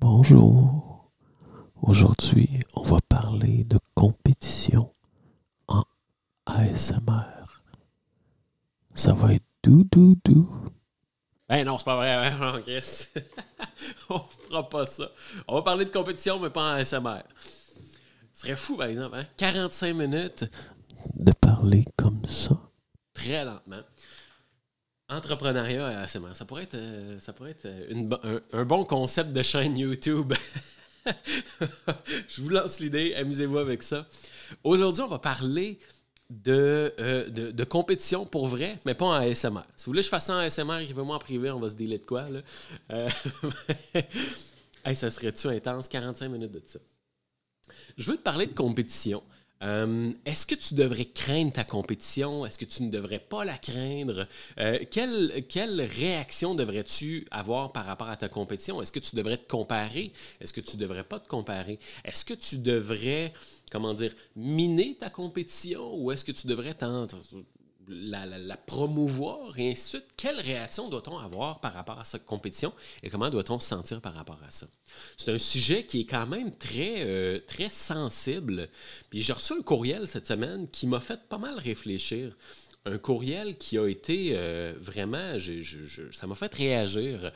Bonjour. Aujourd'hui, on va parler de compétition en ASMR. Ça va être doux, doux, doux. Ben non, c'est pas vrai, hein, on fera pas ça. On va parler de compétition, mais pas en ASMR. Ce serait fou, par exemple, hein? 45 minutes. De parler comme ça. Très lentement. Entrepreneuriat euh, ASMR, ça pourrait être, euh, ça pourrait être euh, un, bon concept de chaîne YouTube. Je vous lance l'idée, amusez-vous avec ça. Aujourd'hui, on va parler de, de, compétition pour vrai, mais pas en ASMR. Si vous voulez que je fasse ça en ASMR, écrivez-moi en privé, on va se délai de quoi. Là. ça serait-tu intense, 45 minutes de ça. Je veux te parler de compétition. Euh, est-ce que tu devrais craindre ta compétition? Est-ce que tu ne devrais pas la craindre? Euh, quelle, quelle, réaction devrais-tu avoir par rapport à ta compétition? Est-ce que tu devrais te comparer? Est-ce que tu ne devrais pas te comparer? Est-ce que tu devrais comment dire, miner ta compétition ou est-ce que tu devrais la, promouvoir et ainsi de suite. Quelle réaction doit-on avoir par rapport à cette compétition et comment doit-on se sentir par rapport à ça? C'est un sujet qui est quand même très, euh, très sensible. Puis j'ai reçu un courriel cette semaine qui m'a fait pas mal réfléchir un courriel qui a été euh, vraiment, ça m'a fait réagir.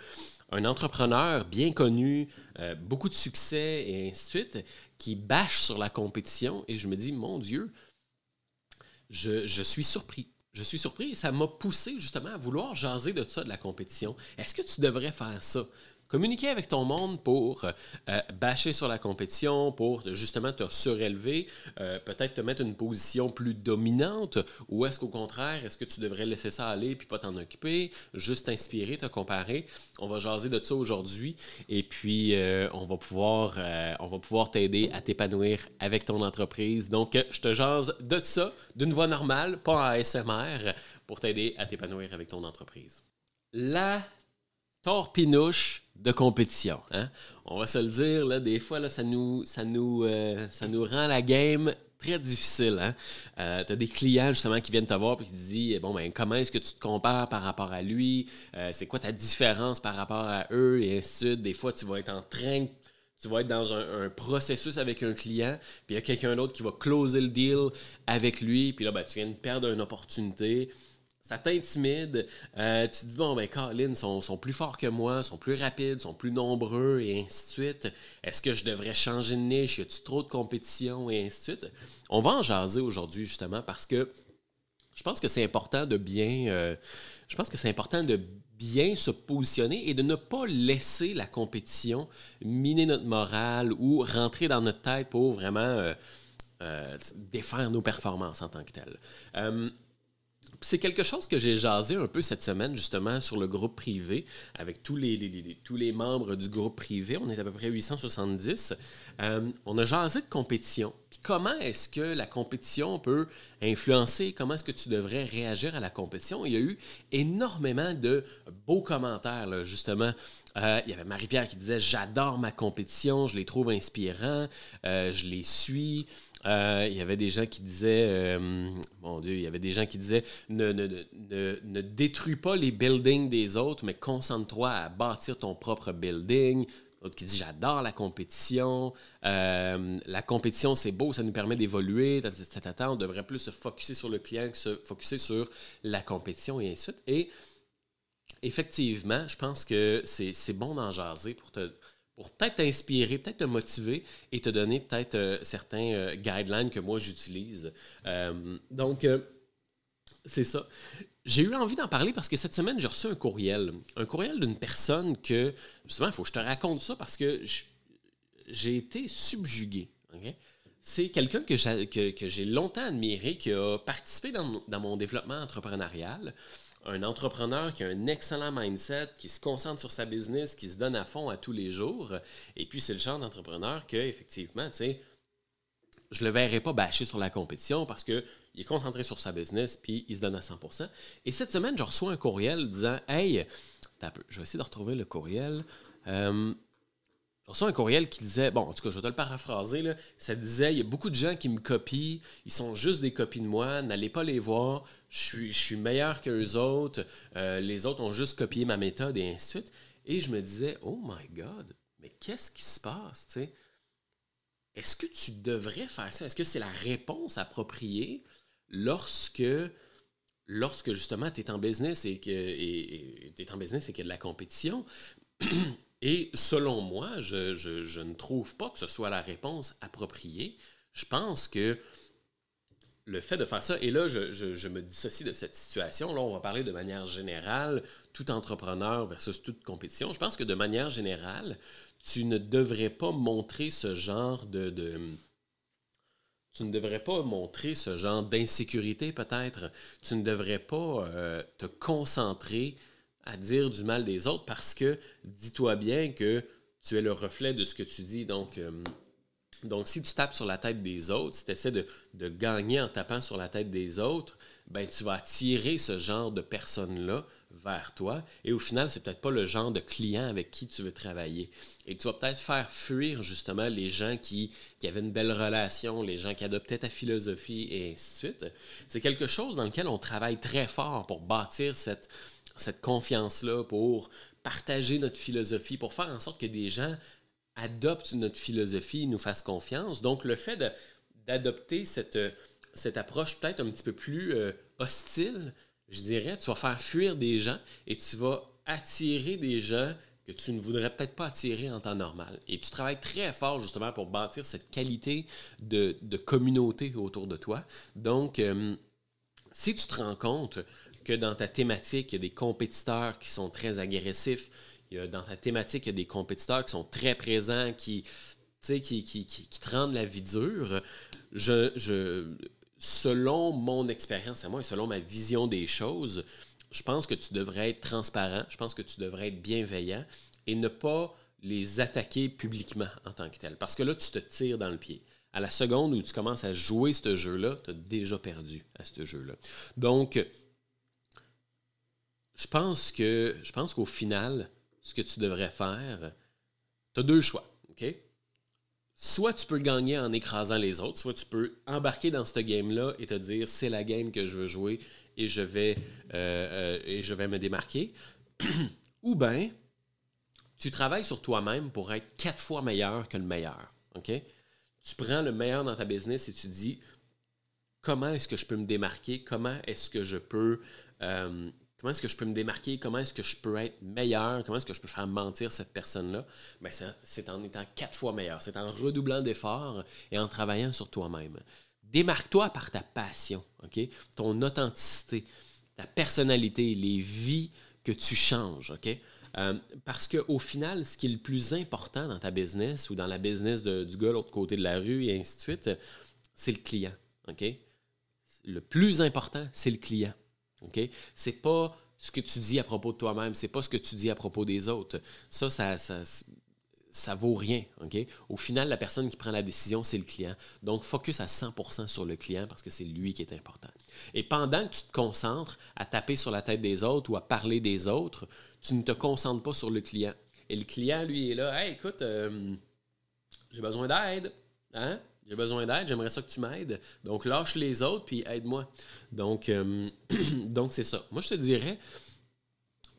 Un entrepreneur bien connu, euh, beaucoup de succès et ainsi de suite, qui bâche sur la compétition et je me dis, mon Dieu, je, suis surpris je suis surpris et ça m'a poussé justement à vouloir jaser de ça, de la compétition. Est-ce que tu devrais faire ça? communiquer avec ton monde pour euh, bâcher sur la compétition, pour justement te surélever, euh, peut-être te mettre une position plus dominante, ou est-ce qu'au contraire, est-ce que tu devrais laisser ça aller puis pas t'en occuper, juste t'inspirer, te comparer. On va jaser de ça aujourd'hui et puis euh, on va pouvoir, on va pouvoir t'aider à t'épanouir avec ton entreprise. Donc, je te jase de ça d'une voix normale, pas en ASMR, pour t'aider à t'épanouir avec ton entreprise. La torpinouche de compétition. Hein? On va se le dire, là, des fois, là, ça, nous, ça, nous, euh, ça nous rend la game très difficile. Hein? Euh, tu as des clients justement qui viennent te voir et qui te disent bon, ben, comment est-ce que tu te compares par rapport à lui euh, C'est quoi ta différence par rapport à eux Et ainsi de suite. Des fois, tu vas être en train tu vas être dans un, processus avec un client, puis il y a quelqu'un d'autre qui va closer le deal avec lui, puis là, ben, tu viens de perdre une opportunité ça t'intimide. Euh, tu te dis, bon, ben, Colin, sont, sont plus forts que moi, sont plus rapides, sont plus nombreux, et ainsi de suite. Est-ce que je devrais changer de niche? Y a trop de compétition, et ainsi de suite? On va en jaser aujourd'hui, justement, parce que je pense que c'est important de bien. Euh, je pense que c'est important de bien se positionner et de ne pas laisser la compétition miner notre morale ou rentrer dans notre tête pour vraiment euh, défendre nos performances en tant que telles c'est quelque chose que j'ai jasé un peu cette semaine, justement, sur le groupe privé, avec tous les, tous les membres du groupe privé. On est à peu près 870. Euh, on a jasé de compétition. comment est-ce que la compétition peut influencer? Comment est-ce que tu devrais réagir à la compétition? Il y a eu énormément de beaux commentaires, justement. Euh, il y avait Marie-Pierre qui disait J'adore ma compétition, je les trouve inspirants, euh, je les suis. Euh, il y avait des gens qui disaient, euh, mon Dieu, il y avait des gens qui disaient, ne, ne, détruis pas les buildings des autres, mais concentre-toi à bâtir ton propre building. d'autres qui dit, j'adore la compétition. Euh, la compétition, c'est beau, ça nous permet d'évoluer. On devrait plus se focuser sur le client que se focuser sur la compétition et ainsi de Et effectivement, je pense que c'est bon d'en jaser pour te pour peut-être t'inspirer, peut-être te motiver et te donner peut-être euh, certains euh, guidelines que moi j'utilise. Euh, donc, c'est ça. J'ai eu envie d'en parler parce que cette semaine, j'ai reçu un courriel. Un courriel d'une personne que, justement, il faut que je te raconte ça parce que j'ai été subjugué. C'est quelqu'un que j'ai longtemps admiré, qui a participé dans, dans mon développement entrepreneurial un entrepreneur qui a un excellent mindset, qui se concentre sur sa business, qui se donne à fond à tous les jours. Et puis, c'est le genre d'entrepreneur que, effectivement, tu sais, je le verrai pas bâcher sur la compétition parce qu'il est concentré sur sa business puis il se donne à 100 Et cette semaine, je reçois un courriel disant Hey, je vais essayer de retrouver le courriel. Euh, j'ai reçu un courriel qui disait, bon, en tout cas, je vais te le paraphraser, là, ça disait, il y a beaucoup de gens qui me copient, ils sont juste des copies de moi, n'allez pas les voir, je suis, je suis meilleur qu'eux autres, euh, les autres ont juste copié ma méthode et ainsi de suite. Et je me disais, oh my God, mais qu'est-ce qui se passe, tu sais? Est-ce que tu devrais faire ça? Est-ce que c'est la réponse appropriée lorsque, lorsque justement tu es en business et que tu es en business et qu'il y a de la compétition? Et selon moi, je, ne trouve pas que ce soit la réponse appropriée. Je pense que le fait de faire ça, et là, je, me dissocie de cette situation, là, on va parler de manière générale, tout entrepreneur versus toute compétition. Je pense que de manière générale, tu ne devrais pas montrer ce genre de... tu ne devrais pas montrer ce genre d'insécurité peut-être. Tu ne devrais pas euh, te concentrer à dire du mal des autres parce que dis-toi bien que tu es le reflet de ce que tu dis. Donc, euh, donc si tu tapes sur la tête des autres, si tu essaies de, gagner en tapant sur la tête des autres, ben, tu vas attirer ce genre de personnes-là vers toi. Et au final, c'est peut-être pas le genre de client avec qui tu veux travailler. Et tu vas peut-être faire fuir justement les gens qui, qui avaient une belle relation, les gens qui adoptaient ta philosophie et ainsi de suite. C'est quelque chose dans lequel on travaille très fort pour bâtir cette, cette confiance-là pour partager notre philosophie, pour faire en sorte que des gens adoptent notre philosophie, nous fassent confiance. Donc, le fait d'adopter euh, cette, approche peut-être un petit peu plus euh, hostile, je dirais, tu vas faire fuir des gens et tu vas attirer des gens que tu ne voudrais peut-être pas attirer en temps normal. Et tu travailles très fort justement pour bâtir cette qualité de, communauté autour de toi. Donc, euh, si tu te rends compte que dans ta thématique, il y a des compétiteurs qui sont très agressifs. Il y a, dans ta thématique, il y a des compétiteurs qui sont très présents, qui, qui, te rendent la vie dure. Je, selon mon expérience à moi et selon ma vision des choses, je pense que tu devrais être transparent, je pense que tu devrais être bienveillant et ne pas les attaquer publiquement en tant que tel. Parce que là, tu te tires dans le pied. À la seconde où tu commences à jouer ce jeu-là, tu as déjà perdu à ce jeu-là. Donc, je pense que je pense qu'au final, ce que tu devrais faire, tu as deux choix. OK? Soit tu peux gagner en écrasant les autres, soit tu peux embarquer dans ce game-là et te dire c'est la game que je veux jouer et je vais, euh, euh, et je vais me démarquer. Ou bien, tu travailles sur toi-même pour être quatre fois meilleur que le meilleur. OK? Tu prends le meilleur dans ta business et tu dis comment est-ce que je peux me démarquer, comment est-ce que je peux euh, Comment est-ce que je peux me démarquer? Comment est-ce que je peux être meilleur? Comment est-ce que je peux faire mentir cette personne-là? Ben, c'est en étant quatre fois meilleur. C'est en redoublant d'efforts et en travaillant sur toi-même. Démarque-toi par ta passion, ok ton authenticité, ta personnalité, les vies que tu changes. ok euh, parce qu'au final, ce qui est le plus important dans ta business ou dans la business du gars de l'autre côté de la rue et ainsi de suite, c'est le client. ok Le plus important, c'est le client. OK? C'est pas ce que tu dis à propos de toi-même, c'est pas ce que tu dis à propos des autres. Ça, ça, ça, vaut rien. OK? Au final, la personne qui prend la décision, c'est le client. Donc, focus à 100% sur le client parce que c'est lui qui est important. Et pendant que tu te concentres à taper sur la tête des autres ou à parler des autres, tu ne te concentres pas sur le client. Et le client, lui, est là, écoute, euh, j'ai besoin d'aide. Hein? J'ai besoin d'aide, j'aimerais ça que tu m'aides. Donc, lâche les autres, puis aide-moi. Euh, donc, c'est ça. Moi, je te dirais,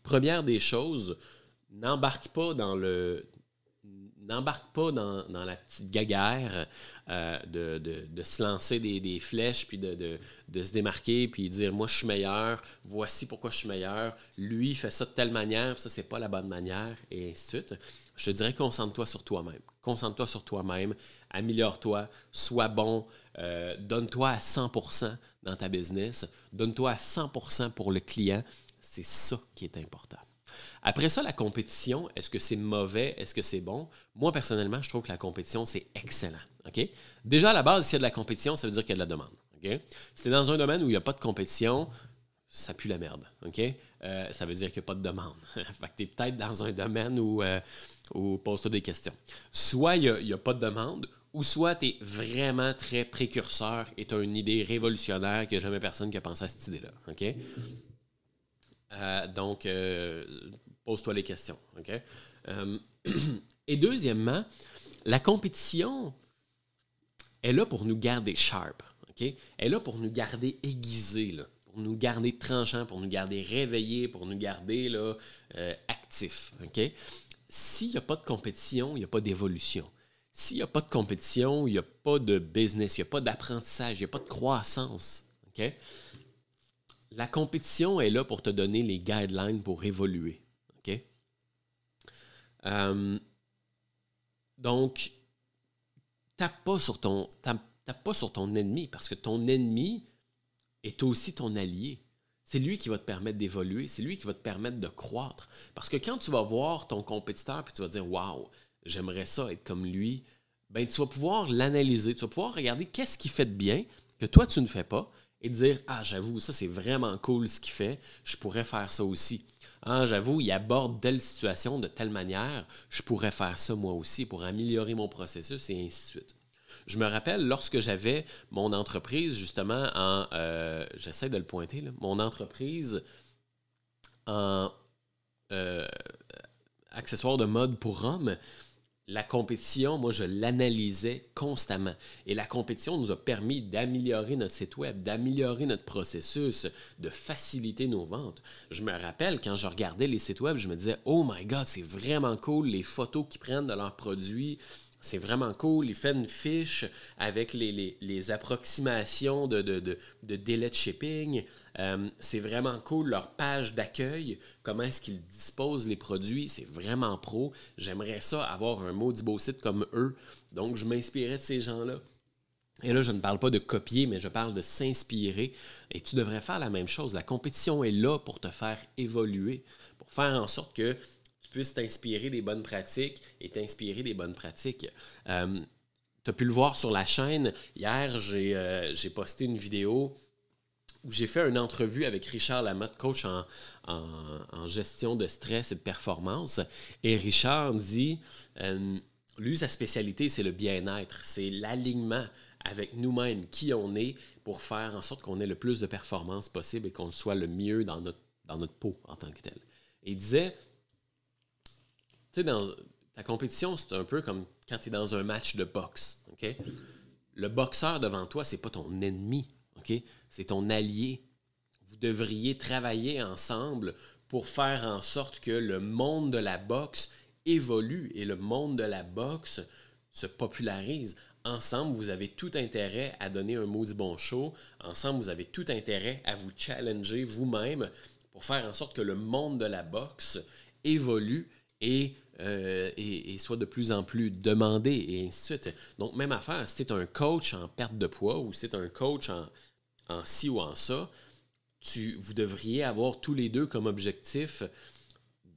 première des choses, n'embarque pas dans le n'embarque pas dans, la petite gaguère euh, de, se lancer des, flèches, puis de, se démarquer, puis dire moi je suis meilleur, voici pourquoi je suis meilleur, lui il fait ça de telle manière, ça c'est pas la bonne manière, et ainsi de suite je te dirais concentre-toi sur toi-même. Concentre-toi sur toi-même, améliore-toi, sois bon, euh, donne-toi à 100% dans ta business, donne-toi à 100% pour le client. C'est ça qui est important. Après ça, la compétition, est-ce que c'est mauvais? Est-ce que c'est bon? Moi, personnellement, je trouve que la compétition, c'est excellent. ok? Déjà, à la base, s'il y a de la compétition, ça veut dire qu'il y a de la demande. tu C'est dans un domaine où il n'y a pas de compétition, ça pue la merde. OK? Euh, ça veut dire qu'il n'y a pas de demande. fait que tu es peut-être dans un domaine euh, où, pose-toi des questions. Soit il n'y a, pas de demande, ou soit tu es vraiment très précurseur et tu as une idée révolutionnaire que jamais personne qui a pensé à cette idée-là. OK? Euh, donc, pose-toi les questions. OK? et deuxièmement, la compétition est là pour nous garder sharp. OK? Elle est là pour nous garder aiguisés. Là pour nous garder tranchants, pour nous garder réveillés, pour nous garder euh, actifs. S'il n'y a pas de compétition, il n'y a pas d'évolution. S'il n'y a pas de compétition, il n'y a pas de business, il n'y a pas d'apprentissage, il n'y a pas de croissance. La compétition est là pour te donner les guidelines pour évoluer. Euh, donc, tape tape pas sur ton ennemi parce que ton ennemi, est aussi ton allié. C'est lui qui va te permettre d'évoluer, c'est lui qui va te permettre de croître. Parce que quand tu vas voir ton compétiteur puis tu vas dire Waouh, j'aimerais ça être comme lui, ben tu vas pouvoir l'analyser, tu vas pouvoir regarder qu'est-ce qu'il fait de bien que toi tu ne fais pas et dire Ah, j'avoue, ça c'est vraiment cool ce qu'il fait, je pourrais faire ça aussi. Ah, j'avoue, il aborde telle situation de telle manière, je pourrais faire ça moi aussi pour améliorer mon processus et ainsi de suite. Je me rappelle lorsque j'avais mon entreprise, justement, en. Euh, j'essaie de le pointer, là, mon entreprise en euh, accessoire accessoires de mode pour hommes la compétition, moi, je l'analysais constamment. Et la compétition nous a permis d'améliorer notre site web, d'améliorer notre processus, de faciliter nos ventes. Je me rappelle quand je regardais les sites web, je me disais, oh my god, c'est vraiment cool les photos qu'ils prennent de leurs produits, c'est vraiment cool. ils font une fiche avec les, approximations de, de, délai de shipping. Euh, c'est vraiment cool. Leur page d'accueil, comment est-ce qu'ils disposent les produits, c'est vraiment pro. J'aimerais ça avoir un maudit beau site comme eux. Donc, je m'inspirais de ces gens-là. Et là, je ne parle pas de copier, mais je parle de s'inspirer. Et tu devrais faire la même chose. La compétition est là pour te faire évoluer, pour faire en sorte que puisse t'inspirer des bonnes pratiques et t'inspirer des bonnes pratiques. Euh, tu as pu le voir sur la chaîne. Hier, euh, j'ai posté une vidéo où j'ai fait une entrevue avec Richard Lamotte, coach en, en, gestion de stress et de performance. Et Richard dit, euh, lui, sa spécialité, c'est le bien-être, c'est l'alignement avec nous-mêmes, qui on est, pour faire en sorte qu'on ait le plus de performance possible et qu'on soit le mieux dans notre, dans notre peau en tant que tel. il disait, tu sais, dans ta compétition, c'est un peu comme quand tu es dans un match de boxe. OK? Le boxeur devant toi, c'est pas ton ennemi. OK? C'est ton allié. Vous devriez travailler ensemble pour faire en sorte que le monde de la boxe évolue et le monde de la boxe se popularise. Ensemble, vous avez tout intérêt à donner un maudit bon show. Ensemble, vous avez tout intérêt à vous challenger vous-même pour faire en sorte que le monde de la boxe évolue et euh, et, soit de plus en plus demandé et ainsi de suite. Donc, même affaire, si tu es un coach en perte de poids ou si tu es un coach en, en ci ou en ça, tu, vous devriez avoir tous les deux comme objectif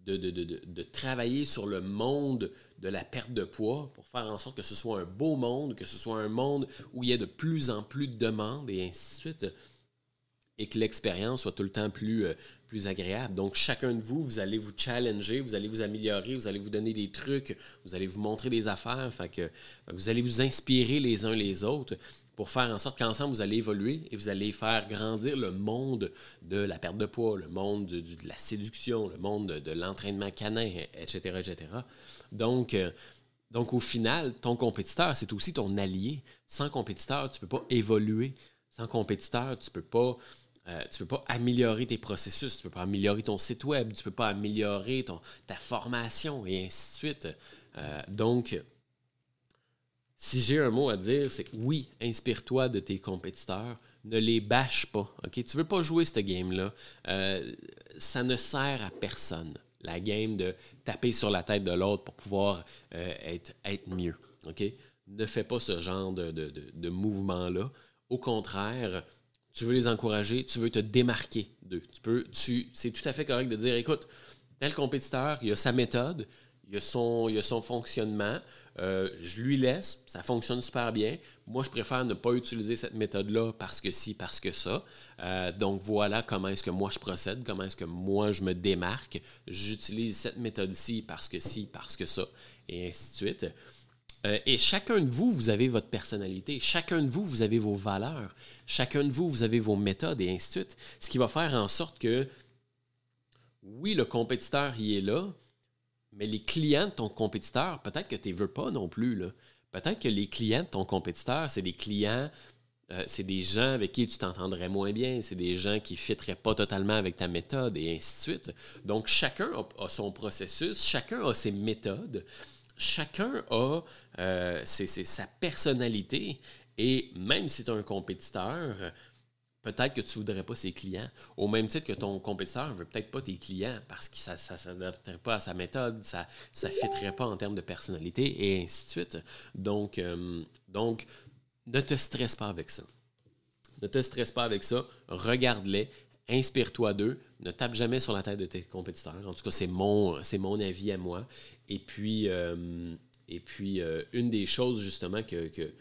de, de, de, travailler sur le monde de la perte de poids pour faire en sorte que ce soit un beau monde, que ce soit un monde où il y a de plus en plus de demandes et ainsi de suite et que l'expérience soit tout le temps plus, euh, plus agréable. Donc, chacun de vous, vous allez vous challenger, vous allez vous améliorer, vous allez vous donner des trucs, vous allez vous montrer des affaires, que ben, vous allez vous inspirer les uns les autres pour faire en sorte qu'ensemble, vous allez évoluer et vous allez faire grandir le monde de la perte de poids, le monde de la séduction, le monde de, l'entraînement canin, etc., etc. Donc, euh, donc, au final, ton compétiteur, c'est aussi ton allié. Sans compétiteur, tu ne peux pas évoluer. Sans compétiteur, tu ne peux pas euh, tu ne peux pas améliorer tes processus, tu ne peux pas améliorer ton site web, tu ne peux pas améliorer ta formation et ainsi de suite. Euh, donc, si j'ai un mot à dire, c'est oui, inspire-toi de tes compétiteurs, ne les bâche pas. Tu ne veux pas jouer ce game-là. Euh, ça ne sert à personne, la game de taper sur la tête de l'autre pour pouvoir être, être mieux. Ne fais pas ce genre de, de mouvement-là. Au contraire, tu veux les encourager, tu veux te démarquer d'eux. peux, c'est tout à fait correct de dire, écoute, tel compétiteur, il a sa méthode, il a son, a son fonctionnement, euh, je lui laisse, ça fonctionne super bien. Moi, je préfère ne pas utiliser cette méthode-là parce que si, parce que ça. Euh, donc voilà comment est-ce que moi je procède, comment est-ce que moi je me démarque. J'utilise cette méthode-ci parce que si, parce que ça, et ainsi de suite. Euh, et chacun de vous, vous avez votre personnalité. Chacun de vous, vous avez vos valeurs. Chacun de vous, vous avez vos méthodes et ainsi de suite. Ce qui va faire en sorte que, oui, le compétiteur y est là, mais les clients de ton compétiteur, peut-être que tu ne veux pas non plus. Là. Peut-être que les clients de ton compétiteur, c'est des clients, euh, c'est des gens avec qui tu t'entendrais moins bien, c'est des gens qui ne fitteraient pas totalement avec ta méthode et ainsi de suite. Donc, chacun a son processus, chacun a ses méthodes chacun a c'est, euh, c'est sa personnalité et même si tu es un compétiteur, peut-être que tu ne voudrais pas ses clients. Au même titre que ton compétiteur ne veut peut-être pas tes clients parce que ça ne s'adapterait pas à sa méthode, ça ne fitterait pas en termes de personnalité et ainsi de suite. Donc, euh, donc ne te stresse pas avec ça. Ne te stresse pas avec ça. Regarde-les, inspire-toi d'eux, ne tape jamais sur la tête de tes compétiteurs. En tout cas, c'est mon, c'est mon avis à moi. Et puis, euh, et puis euh, une des choses justement que, que,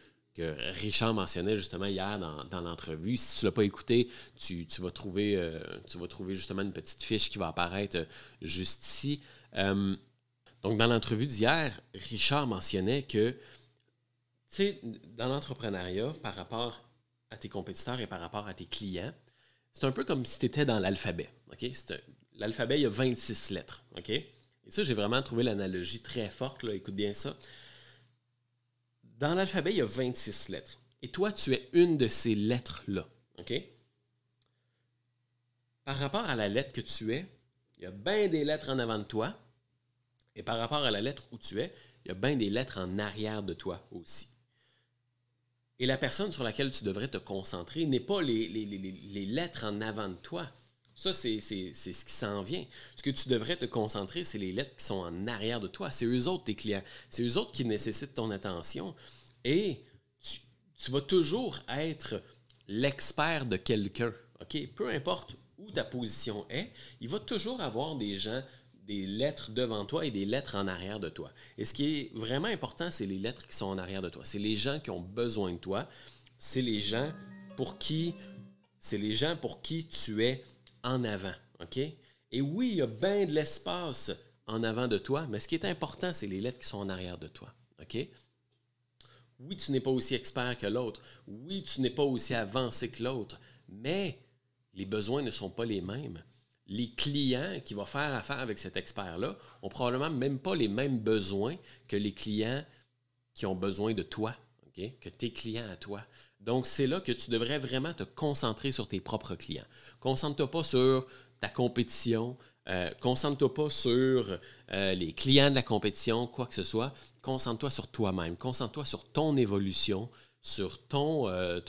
Richard mentionnait justement hier dans, dans l'entrevue, si tu ne l'as pas écouté, tu, vas trouver, euh, tu vas trouver justement une petite fiche qui va apparaître juste ici. donc, dans l'entrevue d'hier, Richard mentionnait que, tu sais, dans l'entrepreneuriat, par rapport à tes compétiteurs et par rapport à tes clients, c'est un peu comme si tu étais dans l'alphabet. L'alphabet, il y a 26 lettres. Et ça, j'ai vraiment trouvé l'analogie très forte. Écoute bien ça. Dans l'alphabet, il y a 26 lettres. Et toi, tu es une de ces lettres-là. Par rapport à la lettre que tu es, il y a bien des lettres en avant de toi. Et par rapport à la lettre où tu es, il y a bien des lettres en arrière de toi aussi. Et la personne sur laquelle tu devrais te concentrer n'est pas les, les, les, lettres en avant de toi. Ça, c'est ce qui s'en vient. Ce que tu devrais te concentrer, c'est les lettres qui sont en arrière de toi. C'est eux autres, tes clients. C'est eux autres qui nécessitent ton attention. Et tu, vas toujours être l'expert de quelqu'un. OK? Peu importe où ta position est, il va toujours avoir des gens des lettres devant toi et des lettres en arrière de toi. Et ce qui est vraiment important, c'est les lettres qui sont en arrière de toi. C'est les gens qui ont besoin de toi. C'est les gens pour qui c'est les gens pour qui tu es en avant, OK Et oui, il y a bien de l'espace en avant de toi, mais ce qui est important, c'est les lettres qui sont en arrière de toi, OK Oui, tu n'es pas aussi expert que l'autre. Oui, tu n'es pas aussi avancé que l'autre, mais les besoins ne sont pas les mêmes les clients qui vont faire affaire avec cet expert-là ont probablement même pas les mêmes besoins que les clients qui ont besoin de toi, que tes clients à toi. Donc, c'est là que tu devrais vraiment te concentrer sur tes propres clients. Concentre-toi pas sur ta compétition, euh, concentre-toi pas sur euh, les clients de la compétition, quoi que ce soit. Concentre-toi sur toi-même, concentre-toi sur ton évolution, sur ton, euh,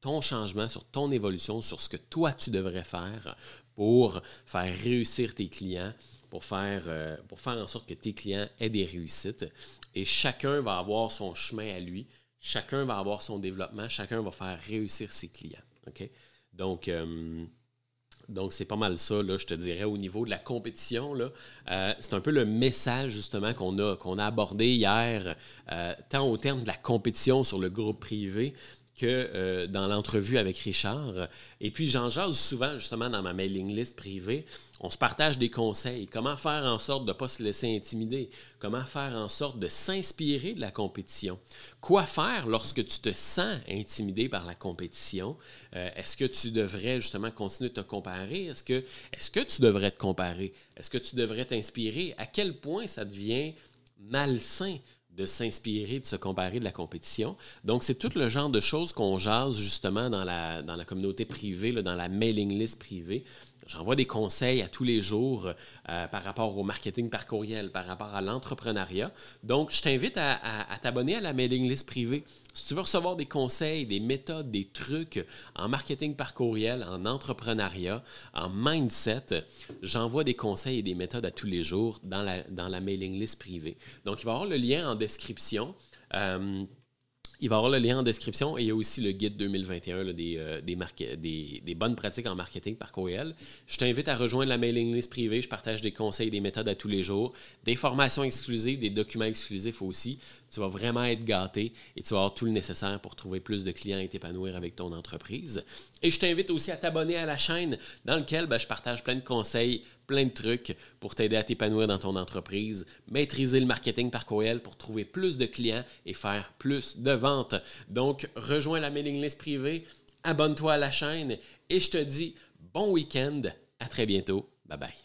ton changement, sur ton évolution, sur ce que toi tu devrais faire pour faire réussir tes clients, pour faire, euh, pour faire en sorte que tes clients aient des réussites. Et chacun va avoir son chemin à lui, chacun va avoir son développement, chacun va faire réussir ses clients. Donc, euh, donc, c'est pas mal ça, je te dirais, au niveau de la compétition. Euh, c'est un peu le message, justement, qu'on a, qu'on a abordé hier, tant au terme de la compétition sur le groupe privé, que euh, dans l'entrevue avec Richard. Et puis, j'en jase souvent, justement, dans ma mailing list privée. On se partage des conseils. Comment faire en sorte de ne pas se laisser intimider? Comment faire en sorte de s'inspirer de la compétition? Quoi faire lorsque tu te sens intimidé par la compétition? Euh, est-ce que tu devrais, justement, continuer de te comparer? Est-ce que, est-ce que tu devrais te comparer? Est-ce que tu devrais t'inspirer? À quel point ça devient malsain de s'inspirer, de se comparer de la compétition. Donc, c'est tout le genre de choses qu'on jase justement dans la, dans la communauté privée, dans la mailing list privée, J'envoie des conseils à tous les jours euh, par rapport au marketing par courriel, par rapport à l'entrepreneuriat. Donc, je t'invite à, t'abonner à la mailing list privée. Si tu veux recevoir des conseils, des méthodes, des trucs en marketing par courriel, en entrepreneuriat, en mindset, j'envoie des conseils et des méthodes à tous les jours dans la, dans la mailing list privée. Donc, il va y avoir le lien en description. Euh, il va y avoir le lien en description et il y a aussi le guide 2021 euh, des, des, bonnes pratiques en marketing par COEL. Je t'invite à rejoindre la mailing list privée. Je partage des conseils des méthodes à tous les jours, des formations exclusives, des documents exclusifs aussi. Tu vas vraiment être gâté et tu vas avoir tout le nécessaire pour trouver plus de clients et t'épanouir avec ton entreprise. Et je t'invite aussi à t'abonner à la chaîne dans laquelle ben, je partage plein de conseils plein de trucs pour t'aider à t'épanouir dans ton entreprise, maîtriser le marketing par courriel pour trouver plus de clients et faire plus de ventes. Donc, rejoins la mailing list privée, abonne-toi à la chaîne et je te dis bon week-end. À très bientôt. Bye bye.